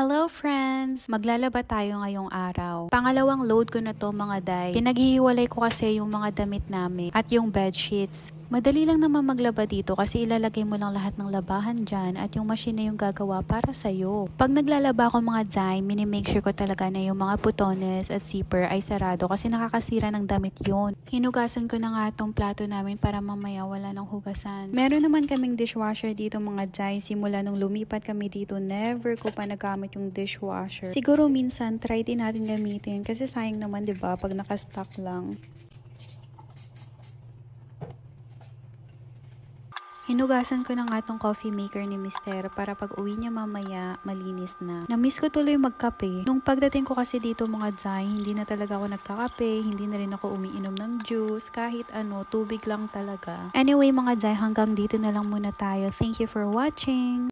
Hello friends! Maglalaba tayo ngayong araw. Pangalawang load ko na to mga day. Pinaghihiwalay ko kasi yung mga damit namin at yung bedsheets. Madali lang naman maglaba dito kasi ilalagay mo lang lahat ng labahan dyan at yung machine na yung gagawa para sa'yo. Pag naglalaba ko mga dime, minimake sure ko talaga na yung mga putones at zipper ay sarado kasi nakakasira ng damit yon. Hinugasan ko na nga tong plato namin para mamaya wala ng hugasan. Meron naman kaming dishwasher dito mga dime. Simula nung lumipat kami dito, never ko pa nagamit yung dishwasher. Siguro minsan try din natin gamitin kasi sayang naman 'di ba pag nakastock lang. Hinugasan ko na nga tong coffee maker ni Mister para pag uwi niya mamaya, malinis na. Namiss ko tuloy magkape. Nung pagdating ko kasi dito mga Zay, hindi na talaga ako nagkakape, hindi na rin ako umiinom ng juice, kahit ano, tubig lang talaga. Anyway mga Zay, hanggang dito na lang muna tayo. Thank you for watching!